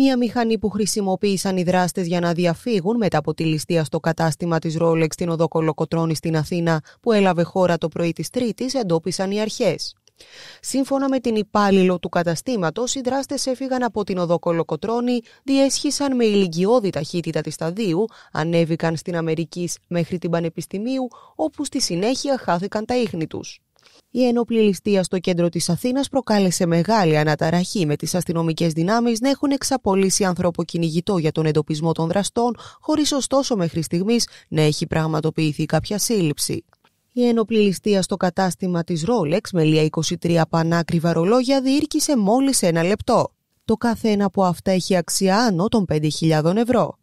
Μία μηχανή που χρησιμοποίησαν οι δράστες για να διαφύγουν μετά από τη ληστεία στο κατάστημα της Rolex στην οδό Κολοκοτρώνη στην Αθήνα, που έλαβε χώρα το πρωί της Τρίτης, εντόπισαν οι αρχές. Σύμφωνα με την υπάλληλο του καταστήματος, οι δράστες έφυγαν από την οδό Κολοκοτρώνη, διέσχισαν με ηλικιώδη ταχύτητα της σταδίου, ανέβηκαν στην Αμερική μέχρι την Πανεπιστημίου, όπου στη συνέχεια χάθηκαν τα ίχνη τους. Η ένοπλη ληστεία στο κέντρο της Αθήνας προκάλεσε μεγάλη αναταραχή με τις αστυνομικές δυνάμεις να έχουν εξαπολύσει ανθρωποκυνηγητό για τον εντοπισμό των δραστών, χωρίς ωστόσο μέχρι στιγμής να έχει πραγματοποιηθεί κάποια σύλληψη. Η ένοπλη ληστεία στο κατάστημα της Rolex με λία 23 πανάκριβα ρολόγια διήρκησε μόλις ένα λεπτό. Το κάθε ένα από αυτά έχει αξία άνω των 5.000 ευρώ.